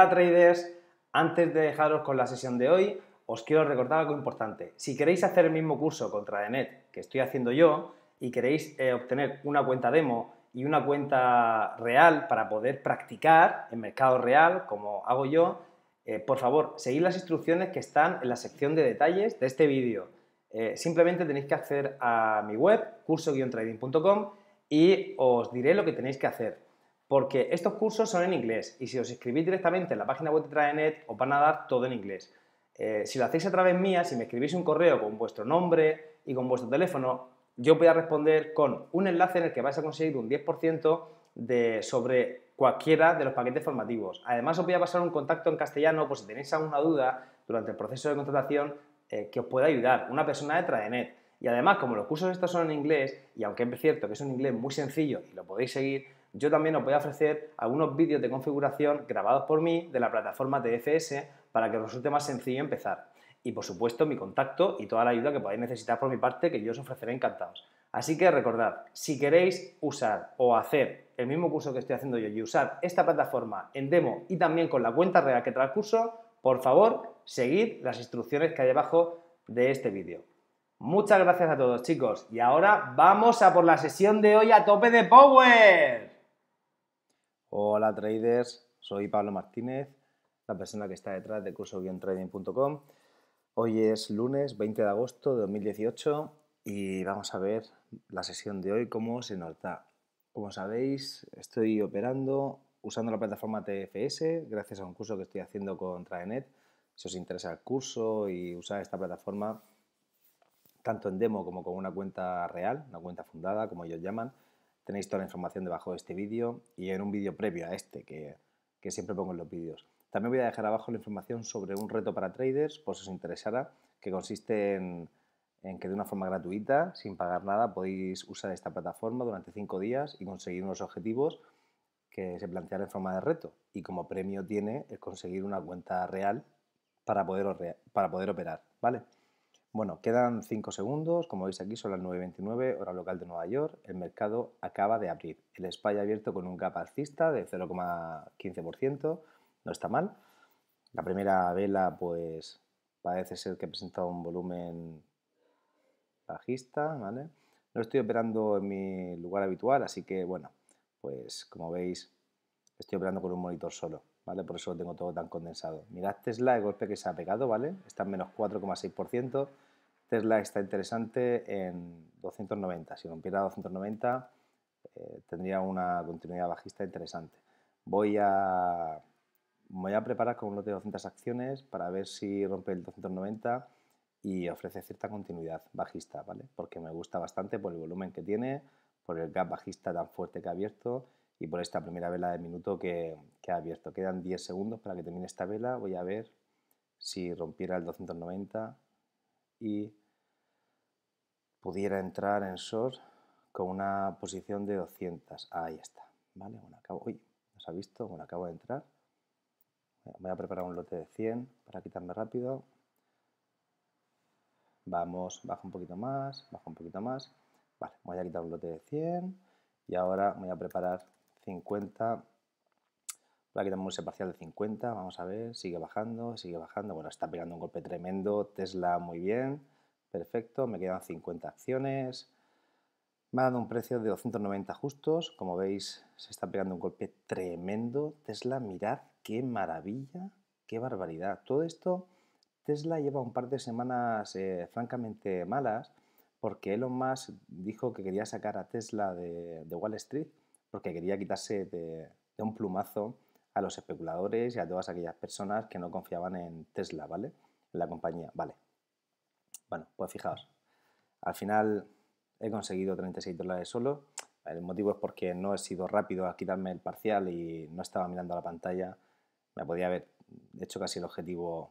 Hola traders, antes de dejaros con la sesión de hoy, os quiero recordar algo importante. Si queréis hacer el mismo curso contra DeNet que estoy haciendo yo y queréis eh, obtener una cuenta demo y una cuenta real para poder practicar en mercado real, como hago yo, eh, por favor, seguid las instrucciones que están en la sección de detalles de este vídeo. Eh, simplemente tenéis que hacer a mi web, curso-trading.com, y os diré lo que tenéis que hacer porque estos cursos son en inglés y si os escribís directamente en la página web de Traenet os van a dar todo en inglés. Eh, si lo hacéis a través mía, si me escribís un correo con vuestro nombre y con vuestro teléfono, yo voy a responder con un enlace en el que vais a conseguir un 10% de, sobre cualquiera de los paquetes formativos. Además, os voy a pasar un contacto en castellano por si tenéis alguna duda durante el proceso de contratación eh, que os pueda ayudar, una persona de Tradenet. Y además, como los cursos estos son en inglés, y aunque es cierto que es un inglés muy sencillo y lo podéis seguir, yo también os voy a ofrecer algunos vídeos de configuración grabados por mí de la plataforma TFS para que os resulte más sencillo empezar. Y por supuesto mi contacto y toda la ayuda que podáis necesitar por mi parte que yo os ofreceré encantados. Así que recordad, si queréis usar o hacer el mismo curso que estoy haciendo yo y usar esta plataforma en demo y también con la cuenta real que trae el curso, por favor, seguid las instrucciones que hay abajo de este vídeo. Muchas gracias a todos chicos y ahora vamos a por la sesión de hoy a tope de Power. Hola traders, soy Pablo Martínez, la persona que está detrás de curso-trading.com. Hoy es lunes 20 de agosto de 2018 y vamos a ver la sesión de hoy cómo se nos da. Como sabéis, estoy operando usando la plataforma TFS gracias a un curso que estoy haciendo con Traenet. Si os interesa el curso y usar esta plataforma tanto en demo como con una cuenta real, una cuenta fundada, como ellos llaman, Tenéis toda la información debajo de este vídeo y en un vídeo previo a este que, que siempre pongo en los vídeos. También voy a dejar abajo la información sobre un reto para traders, por si os interesará, que consiste en, que de una forma gratuita, sin pagar nada, podéis usar esta plataforma durante 5 días y conseguir unos objetivos que se plantean en forma de reto. Y como premio tiene el conseguir una cuenta real para poder, para poder operar, ¿vale? Bueno, quedan 5 segundos, como veis aquí son las 9.29, hora local de Nueva York, el mercado acaba de abrir, el ha abierto con un gap alcista de 0,15%, no está mal, la primera vela pues parece ser que ha presentado un volumen bajista, ¿vale? No estoy operando en mi lugar habitual, así que bueno, pues como veis estoy operando con un monitor solo. ¿vale? Por eso lo tengo todo tan condensado. Mirad Tesla, el golpe que se ha pegado, ¿vale? Está en menos 4,6%. Tesla está interesante en 290. Si rompiera 290, eh, tendría una continuidad bajista interesante. Voy a, voy a preparar con lote de 200 acciones para ver si rompe el 290 y ofrece cierta continuidad bajista, ¿vale? Porque me gusta bastante por el volumen que tiene, por el gap bajista tan fuerte que ha abierto y por esta primera vela de minuto que, ha abierto. Quedan 10 segundos para que termine esta vela. Voy a ver si rompiera el 290 y pudiera entrar en short con una posición de 200. Ahí está. Vale, bueno, acabo. Uy, ¿nos ha visto? Bueno, acabo de entrar. Voy a preparar un lote de 100 para quitarme rápido. Vamos, baja un poquito más, baja un poquito más. Vale, voy a quitar un lote de 100 y ahora voy a preparar 50, por aquí ese parcial de 50, vamos a ver, sigue bajando, sigue bajando, bueno, está pegando un golpe tremendo, Tesla muy bien, perfecto, me quedan 50 acciones, me ha dado un precio de 290 justos, como veis se está pegando un golpe tremendo, Tesla, mirad qué maravilla, qué barbaridad, todo esto, Tesla lleva un par de semanas eh, francamente malas, porque Elon Musk dijo que quería sacar a Tesla de Wall Street, porque quería quitarse de, un plumazo a los especuladores y a todas aquellas personas que no confiaban en Tesla, ¿vale? En la compañía, ¿vale? Bueno, pues fijaos, al final he conseguido 36 dólares solo. El motivo es porque no he sido rápido a quitarme el parcial y no estaba mirando la pantalla. Me podía haber hecho casi el objetivo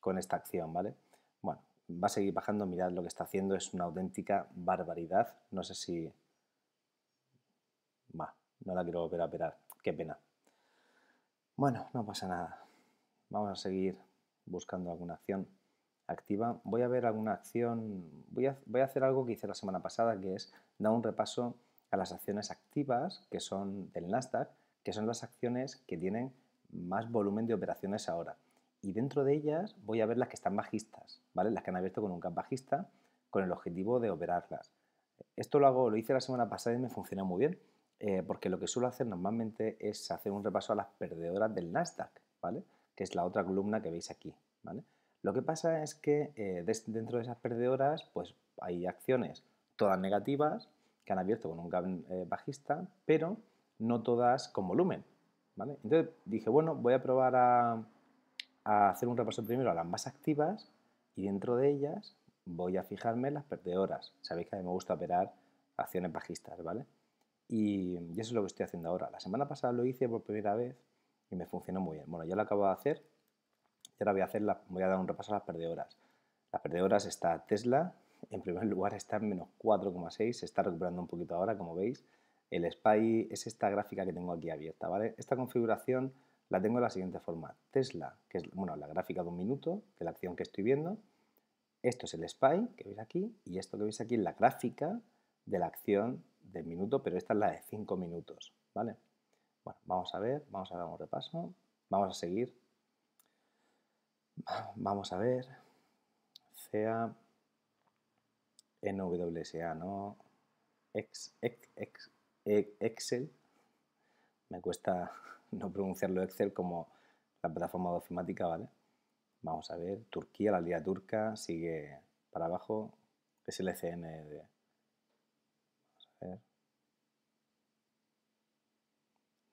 con esta acción, ¿vale? Bueno, va a seguir bajando, mirad lo que está haciendo, es una auténtica barbaridad. No sé si no la quiero volver operar, qué pena. Bueno, no pasa nada. Vamos a seguir buscando alguna acción activa. Voy a ver alguna acción, voy a, voy a hacer algo que hice la semana pasada, que es dar un repaso a las acciones activas, que son del Nasdaq, que son las acciones que tienen más volumen de operaciones ahora. Y dentro de ellas voy a ver las que están bajistas, ¿vale? Las que han abierto con un cap bajista, con el objetivo de operarlas. Esto lo hago, lo hice la semana pasada y me funciona muy bien. Eh, porque lo que suelo hacer normalmente es hacer un repaso a las perdedoras del Nasdaq, ¿vale? Que es la otra columna que veis aquí, ¿vale? Lo que pasa es que eh, dentro de esas perdedoras, pues hay acciones todas negativas que han abierto con un gap eh, bajista, pero no todas con volumen, ¿vale? Entonces dije, bueno, voy a probar a, a hacer un repaso primero a las más activas y dentro de ellas voy a fijarme en las perdedoras. Sabéis que a mí me gusta operar acciones bajistas, ¿vale? Y, eso es lo que estoy haciendo ahora. La semana pasada lo hice por primera vez y me funcionó muy bien. Bueno, ya lo acabo de hacer y ahora voy a, hacer la, voy a dar un repaso a las perdedoras. Las perdedoras está Tesla, en primer lugar está en menos 4,6, se está recuperando un poquito ahora, como veis. El SPY es esta gráfica que tengo aquí abierta, ¿vale? Esta configuración la tengo de la siguiente forma. Tesla, que es bueno, la gráfica de un minuto, de la acción que estoy viendo. Esto es el SPY, que veis aquí, y esto que veis aquí es la gráfica de la acción de minuto, pero esta es la de 5 minutos, ¿vale? Bueno, vamos a ver, vamos a dar un repaso, vamos a seguir. Vamos a ver, CEA, NWSA, ¿no? E, Excel, me cuesta no pronunciarlo Excel como la plataforma de ofimática, ¿vale? Vamos a ver, Turquía, la liga turca, sigue para abajo, es el ECN de,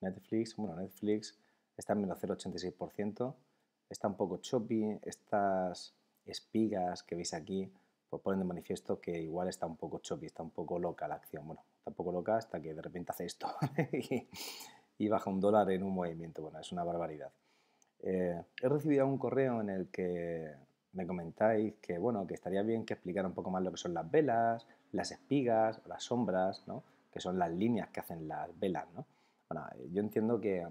Netflix, bueno, Netflix está en menos 0,86%, está un poco choppy, estas espigas que veis aquí pues ponen de manifiesto que igual está un poco choppy, está un poco loca la acción, bueno, está un poco loca hasta que de repente hace esto y, baja un dólar en un movimiento, bueno, es una barbaridad. Eh, he recibido un correo en el que me comentáis que, bueno, que estaría bien que explicara un poco más lo que son las velas, las espigas, las sombras, ¿no? que son las líneas que hacen las velas, ¿no? Bueno, eh, yo entiendo que,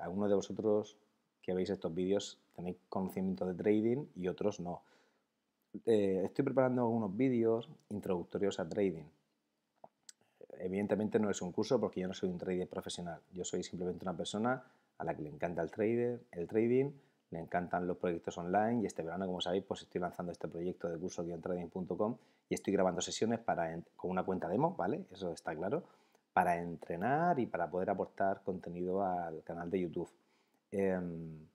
algunos de vosotros que veis estos vídeos tenéis conocimiento de trading y otros no. Eh, estoy preparando algunos vídeos introductorios a trading. Evidentemente no es un curso porque yo no soy un trader profesional. Yo soy simplemente una persona a la que le encanta el, trader, el trading, le encantan los proyectos online y este verano, como sabéis, pues estoy lanzando este proyecto de curso-trading.com y estoy grabando sesiones para, con una cuenta demo, ¿vale? Eso está claro para entrenar y para poder aportar contenido al canal de YouTube. Em,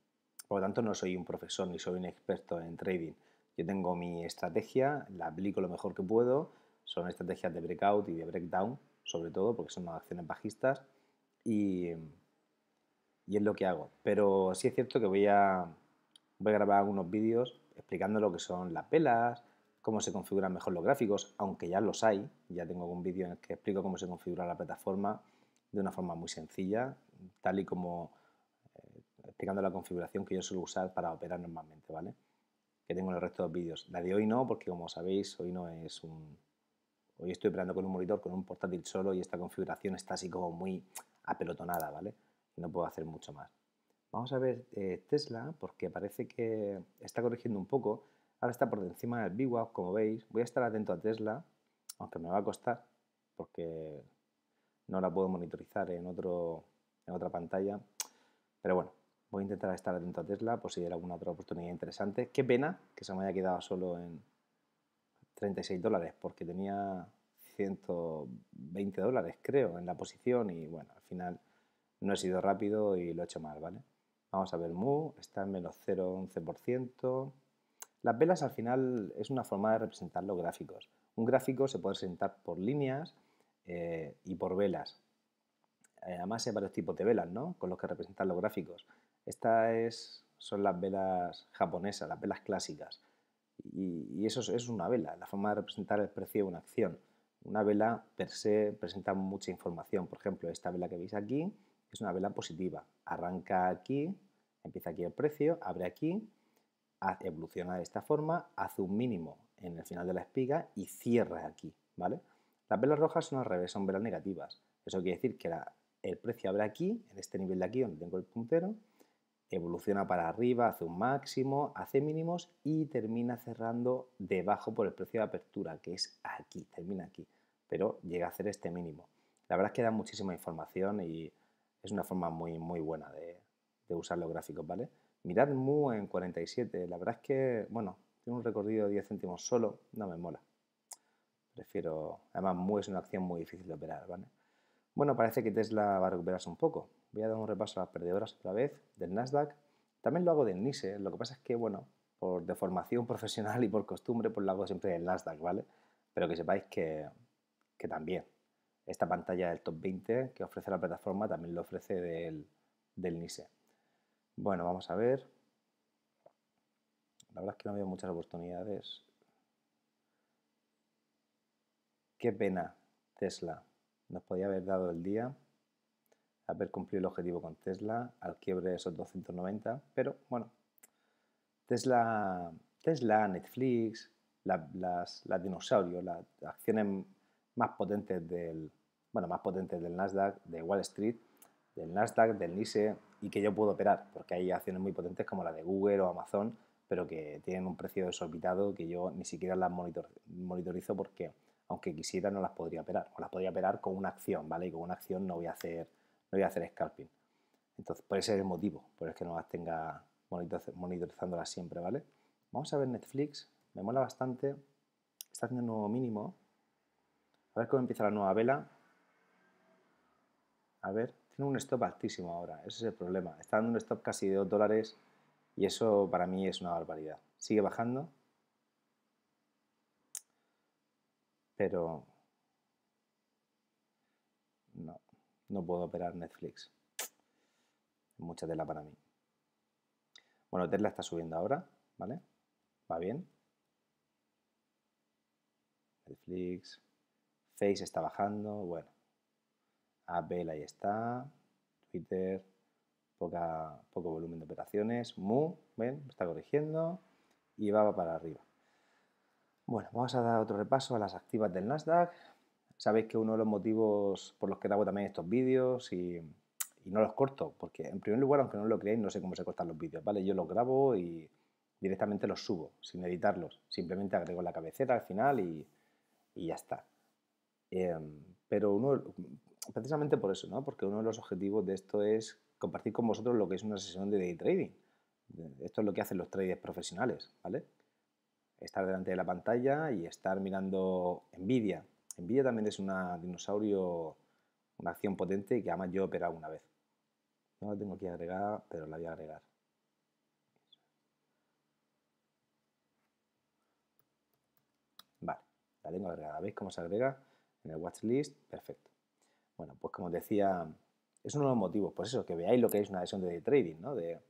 por lo tanto, no soy un profesor ni soy un experto en trading. Yo tengo mi estrategia, la aplico lo mejor que puedo. Son estrategias de breakout y de breakdown, sobre todo, porque son acciones bajistas. Y, y es lo que hago. Pero sí es cierto que voy a, voy a grabar algunos vídeos explicando lo que son las pelas, cómo se configuran mejor los gráficos, aunque ya los hay. Ya tengo un vídeo en el que explico cómo se configura la plataforma de una forma muy sencilla, tal y como eh, explicando la configuración que yo suelo usar para operar normalmente, ¿vale? Que tengo en el resto de los vídeos. La de hoy no, porque como sabéis, hoy no es un... Hoy estoy operando con un monitor, con un portátil solo y esta configuración está así como muy apelotonada, ¿vale? No puedo hacer mucho más. Vamos a ver eh, Tesla, porque parece que está corrigiendo un poco Ahora está por encima del VWAP, como veis. Voy a estar atento a Tesla, aunque me va a costar, porque no la puedo monitorizar en, otro, en otra pantalla. Pero bueno, voy a intentar estar atento a Tesla por si hay alguna otra oportunidad interesante. Qué pena que se me haya quedado solo en 36 dólares, porque tenía 120 dólares, creo, en la posición y bueno, al final no he sido rápido y lo he hecho mal, ¿vale? Vamos a ver, MU está en menos 0,11%. Las velas al final es una forma de representar los gráficos. Un gráfico se puede representar por líneas eh, y por velas. Eh, además hay varios tipos de velas ¿no? con los que representar los gráficos. Estas es, son las velas japonesas, las velas clásicas. Y, eso es, es una vela, la forma de representar el precio de una acción. Una vela per se presenta mucha información. Por ejemplo, esta vela que veis aquí es una vela positiva. Arranca aquí, empieza aquí el precio, abre aquí evoluciona de esta forma, hace un mínimo en el final de la espiga y cierra aquí, ¿vale? Las velas rojas son al revés, son velas negativas. Eso quiere decir que el precio abre aquí, en este nivel de aquí donde tengo el puntero, evoluciona para arriba, hace un máximo, hace mínimos y termina cerrando debajo por el precio de apertura, que es aquí, termina aquí, pero llega a hacer este mínimo. La verdad es que da muchísima información y es una forma muy, muy buena de, de usar los gráficos, ¿vale? Mirad Mu en 47, la verdad es que, bueno, tiene un recorrido de 10 céntimos solo, no me mola. Prefiero, además Mu es una acción muy difícil de operar, ¿vale? Bueno, parece que Tesla va a recuperarse un poco. Voy a dar un repaso a las perdedoras otra vez, del Nasdaq. También lo hago del NISE, ¿eh? lo que pasa es que, bueno, por deformación profesional y por costumbre, pues lo hago siempre del Nasdaq, ¿vale? Pero que sepáis que, también esta pantalla del top 20 que ofrece la plataforma también lo ofrece del, del NISE. Bueno, vamos a ver. La verdad es que no había muchas oportunidades. Qué pena, Tesla. Nos podía haber dado el día, haber cumplido el objetivo con Tesla, al quiebre de esos 290, pero bueno, Tesla, Tesla Netflix, las, dinosaurios, las acciones más potentes del, bueno, más potentes del Nasdaq, de Wall Street, del Nasdaq, del NISE, y que yo puedo operar, porque hay acciones muy potentes como la de Google o Amazon, pero que tienen un precio desorbitado que yo ni siquiera las monitorizo porque aunque quisiera no las podría operar, o las podría operar con una acción, ¿vale? Y con una acción no voy a hacer, no voy a hacer scalping. Entonces, por ese el motivo, por el que no las tenga monitorizándolas siempre, ¿vale? Vamos a ver Netflix, me mola bastante, está haciendo un nuevo mínimo. A ver cómo empieza la nueva vela. A ver, un stop altísimo ahora, ese es el problema. Está dando un stop casi de 2 dólares y eso para mí es una barbaridad. Sigue bajando, pero no, no puedo operar Netflix. Mucha tela para mí. Bueno, Tesla está subiendo ahora, ¿vale? Va bien. Netflix, Face está bajando, bueno. Apple ahí está, Twitter, poca, poco volumen de operaciones, Mu, ven, está corrigiendo y va para arriba. Bueno, vamos a dar otro repaso a las activas del Nasdaq. Sabéis que uno de los motivos por los que hago también estos vídeos y, no los corto, porque en primer lugar, aunque no lo creéis, no sé cómo se cortan los vídeos, ¿vale? Yo los grabo y directamente los subo, sin editarlos. Simplemente agrego la cabecera al final y, ya está. Em, pero uno, precisamente por eso, ¿no? Porque uno de los objetivos de esto es compartir con vosotros lo que es una sesión de day trading. Esto es lo que hacen los traders profesionales, ¿vale? Estar delante de la pantalla y estar mirando Nvidia. Nvidia también es una dinosaurio, una acción potente que además yo he operado una vez. No la tengo aquí agregada, pero la voy a agregar. Vale, la tengo agregada. ¿Veis cómo se agrega? En el watchlist, perfecto. Bueno, pues como os decía, es uno de los motivos, pues eso, que veáis lo que es una sesión de trading, ¿no? De,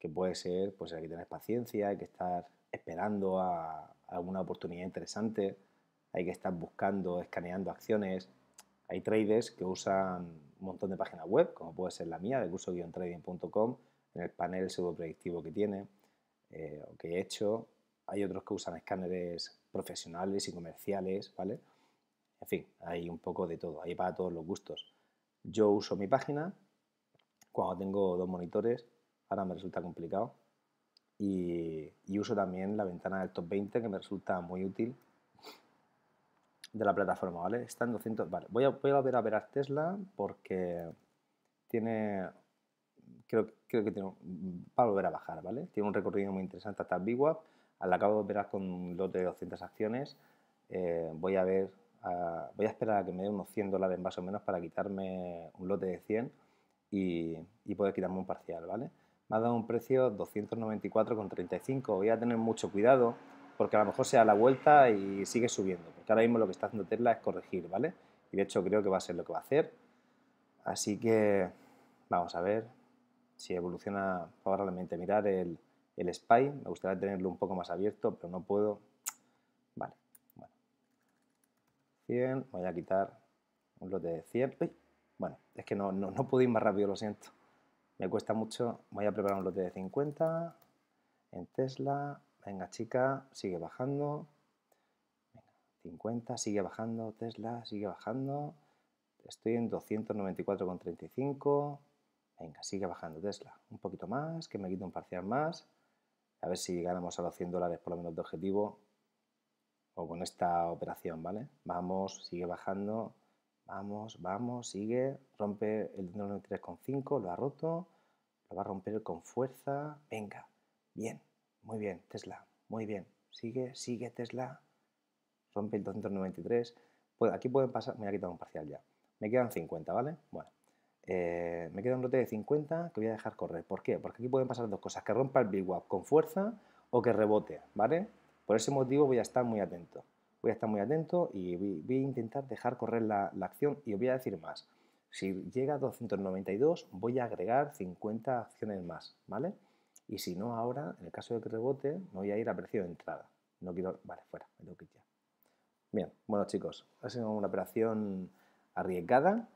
que puede ser, pues hay que tener paciencia, hay que estar esperando a, alguna oportunidad interesante, hay que estar buscando, escaneando acciones. Hay traders que usan un montón de páginas web, como puede ser la mía, de curso-trading.com, en el panel pseudo predictivo que tiene eh, o que he hecho. Hay otros que usan escáneres profesionales y comerciales, ¿vale? En fin, hay un poco de todo, hay para todos los gustos. Yo uso mi página cuando tengo dos monitores, ahora me resulta complicado. Y, uso también la ventana del top 20 que me resulta muy útil de la plataforma, ¿vale? 200, Voy a, voy a volver a ver a Tesla porque tiene, creo, creo que tiene, va a volver a bajar, ¿vale? Tiene un recorrido muy interesante hasta BWAP, al acabo de operar con un lote de 200 acciones, eh, voy a ver voy a esperar a que me dé unos 100 dólares más o menos para quitarme un lote de 100 y, poder quitarme un parcial, ¿vale? Me ha dado un precio 294,35, voy a tener mucho cuidado porque a lo mejor se da la vuelta y sigue subiendo, porque ahora mismo lo que está haciendo Tesla es corregir, ¿vale? Y de hecho creo que va a ser lo que va a hacer, así que vamos a ver si evoluciona favorablemente. Mirar el, el SPY, me gustaría tenerlo un poco más abierto, pero no puedo, 100, voy a quitar un lote de 100. bueno, es que no, no, no ir más rápido, lo siento. Me cuesta mucho, voy a preparar un lote de 50 en Tesla. Venga, chica, sigue bajando. Venga, 50, sigue bajando, Tesla, sigue bajando. Estoy en 294,35. Venga, sigue bajando Tesla. Un poquito más, que me quite un parcial más. A ver si ganamos a los 100 dólares por lo menos de objetivo o con esta operación, ¿vale? Vamos, sigue bajando, vamos, vamos, sigue, rompe el 5, lo ha roto, lo va a romper con fuerza, venga, bien, muy bien, Tesla, muy bien, sigue, sigue Tesla, rompe el 293, pues aquí pueden pasar, me ha quitado un parcial ya, me quedan 50, ¿vale? Bueno, eh, me queda un lote de 50 que voy a dejar correr, ¿por qué? Porque aquí pueden pasar dos cosas, que rompa el big wap con fuerza o que rebote, ¿vale? Por ese motivo voy a estar muy atento. Voy a estar muy atento y voy, a intentar dejar correr la, acción y os voy a decir más. Si llega a 292 voy a agregar 50 acciones más, ¿vale? Y si no, ahora, en el caso de que rebote, me voy a ir a precio de entrada. No quiero... Vale, fuera, me que ya. Bien, bueno chicos, ha sido una operación arriesgada,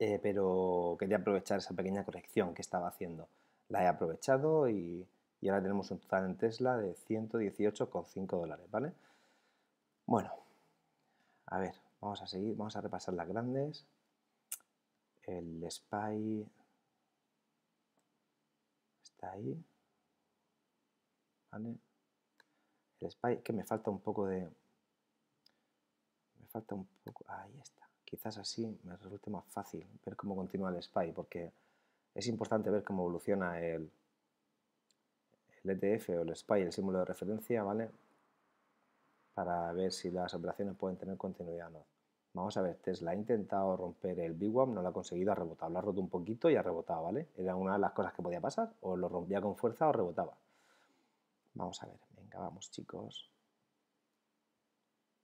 eh, pero quería aprovechar esa pequeña corrección que estaba haciendo. La he aprovechado y y ahora tenemos un total en Tesla de 118,5 dólares, ¿vale? Bueno, a ver, vamos a seguir, vamos a repasar las grandes. El SPY está ahí, El SPY, que me falta un poco de... Me falta un poco... Ahí está. Quizás así me resulte más fácil ver cómo continúa el SPY, porque es importante ver cómo evoluciona el, el ETF o el SPY, el símbolo de referencia, ¿vale? Para ver si las operaciones pueden tener continuidad o no. Vamos a ver, Tesla ha intentado romper el BWAP, no lo ha conseguido, ha rebotado, lo ha roto un poquito y ha rebotado, ¿vale? Era una de las cosas que podía pasar, o lo rompía con fuerza o rebotaba. Vamos a ver, venga, vamos chicos.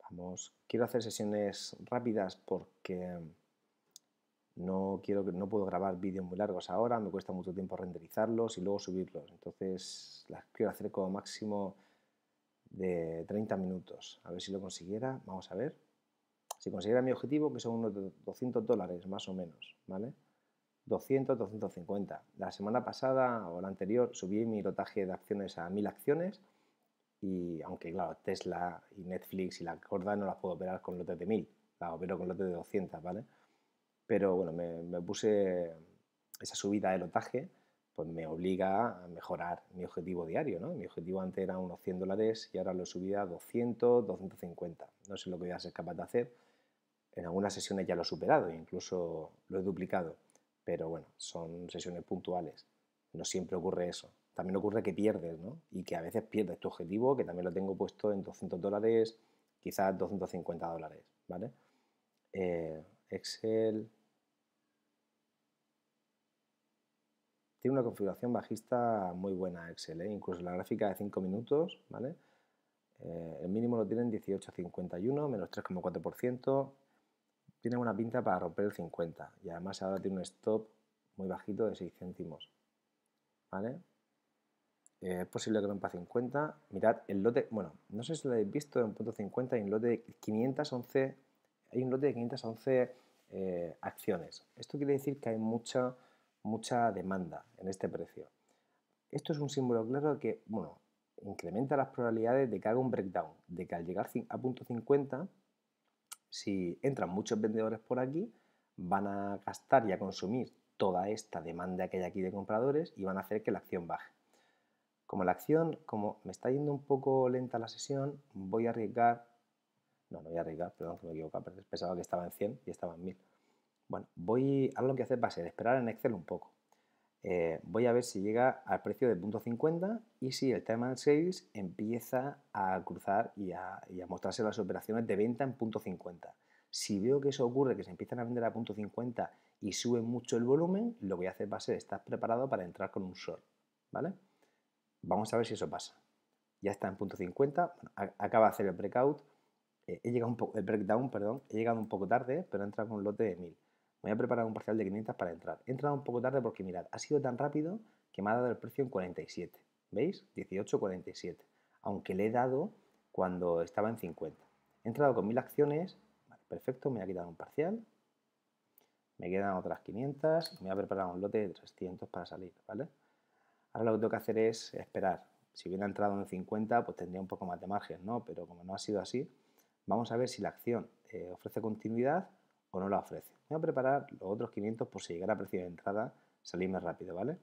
Vamos, quiero hacer sesiones rápidas porque no quiero no puedo grabar vídeos muy largos ahora, me cuesta mucho tiempo renderizarlos y luego subirlos. Entonces las quiero hacer como máximo de 30 minutos. A ver si lo consiguiera. Vamos a ver. Si consiguiera mi objetivo, que son unos 200 dólares más o menos, ¿vale? 200, 250. La semana pasada o la anterior subí mi lotaje de acciones a 1000 acciones y aunque claro, Tesla y Netflix y la corda no las puedo operar con lotes de 1000, las opero con lotes de 200, ¿vale? Pero bueno, me, puse esa subida de otaje, pues me obliga a mejorar mi objetivo diario, ¿no? Mi objetivo antes era unos 100 dólares y ahora lo he subido a 200, 250. No sé lo que voy a ser capaz de hacer. En algunas sesiones ya lo he superado, incluso lo he duplicado, pero bueno, son sesiones puntuales. No siempre ocurre eso. También ocurre que pierdes, ¿no? Y que a veces pierdes tu objetivo, que también lo tengo puesto en 200 dólares, quizás 250 dólares, ¿vale? Eh, Excel, tiene una configuración bajista muy buena Excel, ¿eh? incluso la gráfica de 5 minutos, ¿vale? Eh, el mínimo lo tienen 18,51, menos 3,4%. Tiene buena pinta para romper el 50 y además ahora tiene un stop muy bajito de 6 céntimos. ¿Vale? Eh, es posible que rompa 50. Mirad, el lote, bueno, no sé si lo habéis visto en punto 50, hay un lote de 511, hay un lote de 511 acciones. Esto quiere decir que hay mucha mucha demanda en este precio. Esto es un símbolo claro que, bueno, incrementa las probabilidades de que haga un breakdown, de que al llegar a punto 50, si entran muchos vendedores por aquí, van a gastar y a consumir toda esta demanda que hay aquí de compradores y van a hacer que la acción baje. Como la acción, como me está yendo un poco lenta la sesión, voy a arriesgar, no, no voy a arriesgar, perdón que me equivoco, pensaba que estaba en 100 y estaba en 1000. Bueno, voy, a lo que hace va a ser esperar en Excel un poco. Eh, voy a ver si llega al precio de .50 y si el time and sales empieza a cruzar y a, mostrarse las operaciones de venta en .50. Si veo que eso ocurre, que se empiezan a vender a .50 y sube mucho el volumen, lo que voy a hacer va a ser estar preparado para entrar con un short, ¿vale? Vamos a ver si eso pasa. Ya está en .50, acaba de hacer el breakout, eh, he llegado un poco, el breakdown, perdón, he llegado un poco tarde, pero entra con un lote de 1000 voy a preparar un parcial de 500 para entrar. He entrado un poco tarde porque mirad, ha sido tan rápido que me ha dado el precio en 47. ¿Veis? 18,47. Aunque le he dado cuando estaba en 50. He entrado con 1000 acciones. perfecto, me ha quitado un parcial. Me quedan otras 500. Me ha preparado un lote de 300 para salir. ¿vale? Ahora lo que tengo que hacer es esperar. Si hubiera entrado en 50, pues tendría un poco más de margen, ¿no? Pero como no ha sido así, vamos a ver si la acción eh, ofrece continuidad o no la ofrece. Voy a preparar los otros 500 por si llegara a precio de entrada, salirme rápido, ¿vale?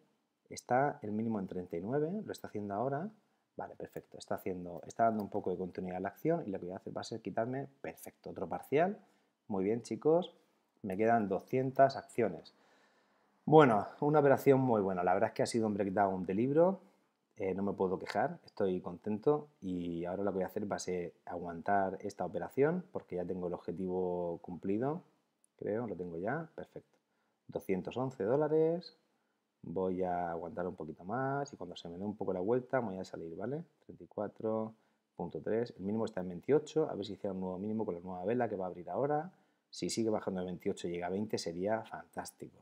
Está el mínimo en 39, lo está haciendo ahora. Vale, perfecto. Está, haciendo, está dando un poco de continuidad a la acción y lo que voy a hacer va a ser quitarme, perfecto, otro parcial. Muy bien, chicos. Me quedan 200 acciones. Bueno, una operación muy buena. La verdad es que ha sido un breakdown de libro. Eh, no me puedo quejar, estoy contento y ahora lo que voy a hacer va a ser aguantar esta operación porque ya tengo el objetivo cumplido creo, lo tengo ya, perfecto. 211 dólares, voy a aguantar un poquito más y cuando se me dé un poco la vuelta voy a salir, ¿vale? 34.3, el mínimo está en 28, a ver si hiciera un nuevo mínimo con la nueva vela que va a abrir ahora. Si sigue bajando de 28 llega a 20 sería fantástico,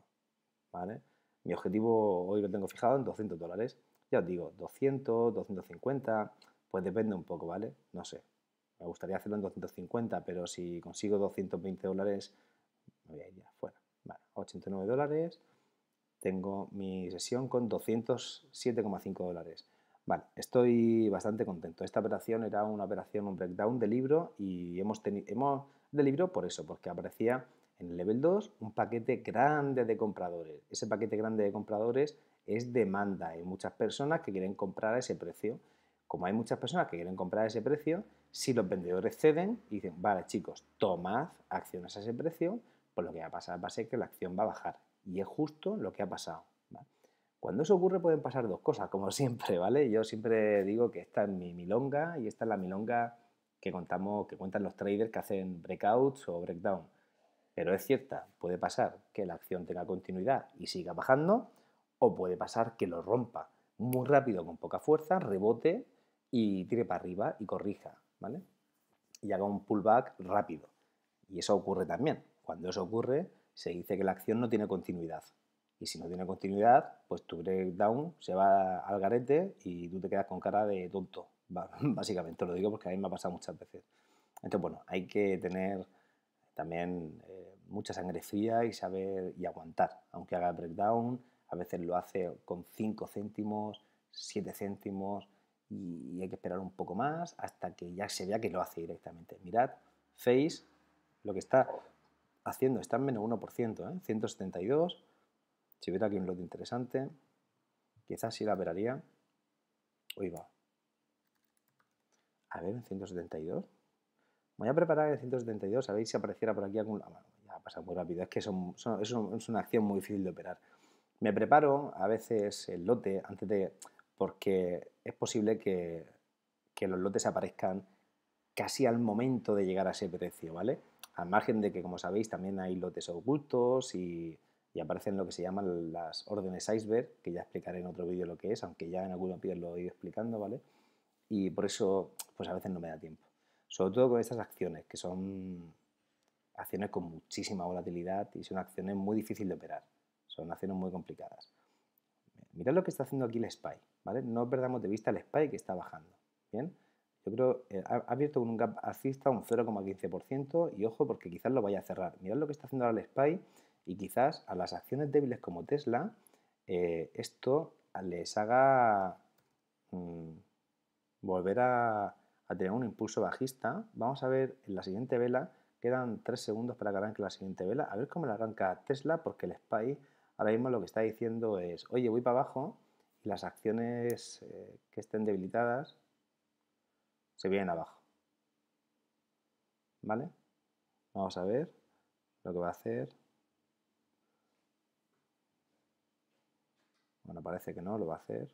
¿vale? Mi objetivo hoy lo tengo fijado en 200 dólares. Ya os digo, 200, 250, pues depende un poco, ¿vale? No sé. Me gustaría hacerlo en 250, pero si consigo 220 dólares ya fuera. 89 dólares, tengo mi sesión con 207,5 dólares. Vale, estoy bastante contento. Esta operación era una operación, un breakdown de libro y hemos tenido, de libro por eso, porque aparecía en el level 2 un paquete grande de compradores. Ese paquete grande de compradores es demanda. Hay muchas personas que quieren comprar a ese precio. Como hay muchas personas que quieren comprar a ese precio, si los vendedores ceden y dicen, vale chicos, tomad acciones a ese precio, pues lo que va a pasar va a ser que la acción va a bajar. Y es justo lo que ha pasado. Cuando eso ocurre pueden pasar dos cosas, como siempre, ¿vale? Yo siempre digo que esta es mi milonga y esta es la milonga que contamos, que cuentan los traders que hacen breakouts o breakdown. Pero es cierta, puede pasar que la acción tenga continuidad y siga bajando, o puede pasar que lo rompa muy rápido con poca fuerza, rebote y tire para arriba y corrija, ¿vale? Y haga un pullback rápido. Y eso ocurre también. Cuando eso ocurre, se dice que la acción no tiene continuidad. Y si no tiene continuidad, pues tu breakdown se va al garete y tú te quedas con cara de tonto. Básicamente lo digo porque a mí me ha pasado muchas veces. Entonces, bueno, hay que tener también eh, mucha sangre fría y saber y aguantar. Aunque haga breakdown, a veces lo hace con 5 céntimos, 7 céntimos y, y hay que esperar un poco más hasta que ya se vea que lo hace directamente. Mirad, Face, lo que está haciendo, está en menos 1%, ¿eh? 172. Si hubiera aquí un lote interesante, quizás sí la operaría. Hoy va. A ver, 172. Voy a preparar el 172, a ver si apareciera por aquí algún... Ah, ya pasa muy rápido, es que es una acción muy difícil de operar. Me preparo a veces el lote antes de... porque es posible que, que los lotes aparezcan casi al momento de llegar a ese precio, ¿vale? Al margen de que, como sabéis, también hay lotes ocultos y, aparecen lo que se llaman las órdenes iceberg, que ya explicaré en otro vídeo lo que es, aunque ya en algún vídeo lo he ido explicando, ¿vale? Y por eso, pues a veces no me da tiempo. Sobre todo con estas acciones, que son acciones con muchísima volatilidad y son acciones muy difíciles de operar. Son acciones muy complicadas. Mirad lo que está haciendo aquí el SPY, ¿vale? No perdamos de vista el SPY que está bajando, ¿bien? Yo creo, eh, ha, abierto con un gap alcista un 0,15% y ojo porque quizás lo vaya a cerrar. Mirad lo que está haciendo ahora el SPY y quizás a las acciones débiles como Tesla eh, esto les haga mm, volver a, tener un impulso bajista. Vamos a ver en la siguiente vela, quedan 3 segundos para que arranque la siguiente vela, a ver cómo la arranca Tesla porque el SPY ahora mismo lo que está diciendo es, oye, voy para abajo y las acciones eh, que estén debilitadas se vienen abajo. ¿Vale? Vamos a ver lo que va a hacer. Bueno, parece que no, lo va a hacer.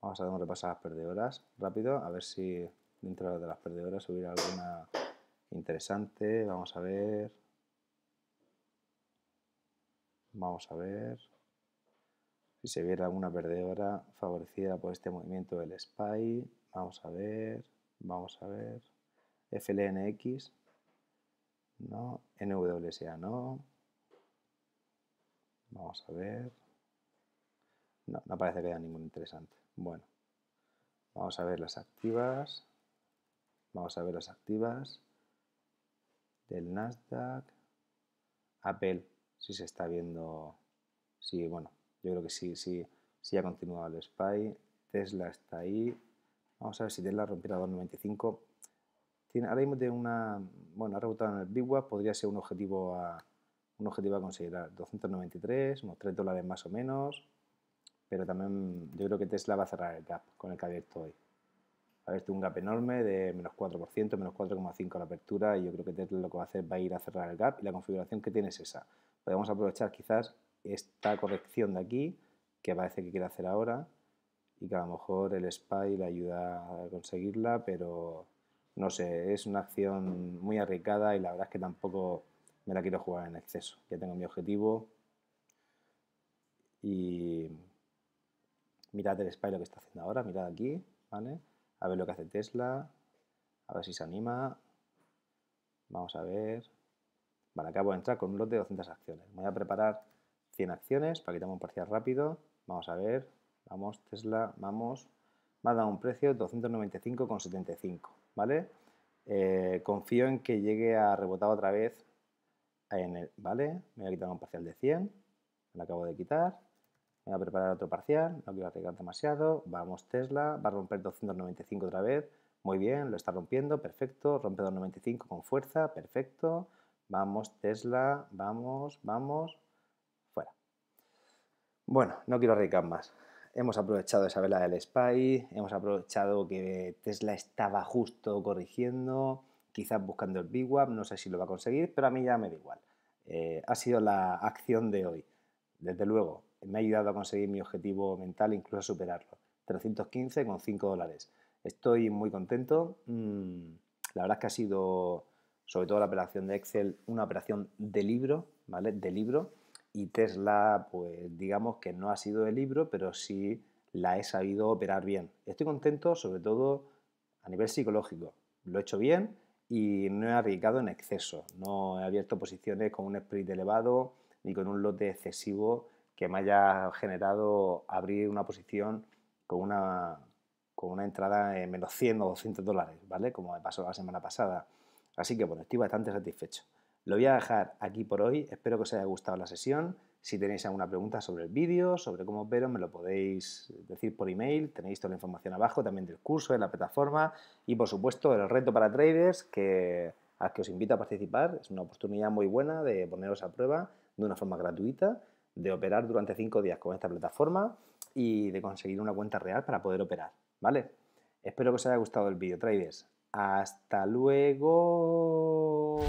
Vamos a dar un repaso a las perdedoras rápido, a ver si dentro de las perdedoras hubiera alguna interesante. Vamos a ver. Vamos a ver si se viera alguna perdedora favorecida por este movimiento del SPY. Vamos a ver, vamos a ver. FLNX, no. NWSA, no. Vamos a ver. No, no parece que haya ningún interesante. Bueno, vamos a ver las activas. Vamos a ver las activas del Nasdaq. Apple, si se está viendo, sí bueno, yo creo que sí, sí, sí ha continuado el SPY. Tesla está ahí. Vamos a ver si Tesla rompiera 2.95. Tiene, ahora mismo tiene una... Bueno, ha rebotado en el BIWA, podría ser un objetivo a, un objetivo a considerar. 293, unos 3 dólares más o menos. Pero también yo creo que Tesla va a cerrar el gap con el que ha abierto hoy. Ha abierto un gap enorme de menos 4%, menos 4,5% la apertura y yo creo que Tesla lo que va a hacer va a ir a cerrar el gap y la configuración que tiene es esa. Podemos aprovechar quizás esta corrección de aquí, que parece que quiere hacer ahora, y que a lo mejor el spy le ayuda a conseguirla, pero no sé, es una acción muy arriesgada y la verdad es que tampoco me la quiero jugar en exceso. Ya tengo mi objetivo y mirad el spy lo que está haciendo ahora, mirad aquí, ¿vale? A ver lo que hace Tesla, a ver si se anima. Vamos a ver. Vale, acabo de entrar con un lote de 200 acciones. voy a preparar 100 acciones, para quitarme un parcial rápido. Vamos a ver, vamos Tesla, vamos. va a dar un precio 295,75, ¿vale? Eh, confío en que llegue a rebotar otra vez en el, ¿vale? Me voy a quitar un parcial de 100, me lo acabo de quitar. voy a preparar otro parcial, no quiero arriesgar demasiado. Vamos Tesla, va a romper 295 otra vez. Muy bien, lo está rompiendo, perfecto. Rompe 295 con fuerza, perfecto. Vamos Tesla, vamos, vamos. Bueno, no quiero arriesgar más. Hemos aprovechado esa vela del SPY, hemos aprovechado que Tesla estaba justo corrigiendo, quizás buscando el B-Wap, no sé si lo va a conseguir, pero a mí ya me da igual. Eh, ha sido la acción de hoy. Desde luego, me ha ayudado a conseguir mi objetivo mental incluso a superarlo. 315,5 dólares. Estoy muy contento. Mm, la verdad es que ha sido, sobre todo la operación de Excel, una operación de libro, ¿vale? De libro y Tesla, pues digamos que no ha sido el libro, pero sí la he sabido operar bien. Estoy contento sobre todo a nivel psicológico. Lo he hecho bien y no he arriesgado en exceso. No he abierto posiciones con un split elevado ni con un lote excesivo que me haya generado abrir una posición con una, con una entrada en menos 100 o 200 dólares, ¿vale? Como me pasó la semana pasada. Así que bueno, estoy bastante satisfecho. Lo voy a dejar aquí por hoy, espero que os haya gustado la sesión. Si tenéis alguna pregunta sobre el vídeo, sobre cómo opero, me lo podéis decir por email. Tenéis toda la información abajo, también del curso, de la plataforma y, por supuesto, el reto para traders que, al que os invito a participar. Es una oportunidad muy buena de poneros a prueba de una forma gratuita, de operar durante cinco días con esta plataforma y de conseguir una cuenta real para poder operar. ¿Vale? Espero que os haya gustado el vídeo, traders. ¡Hasta luego!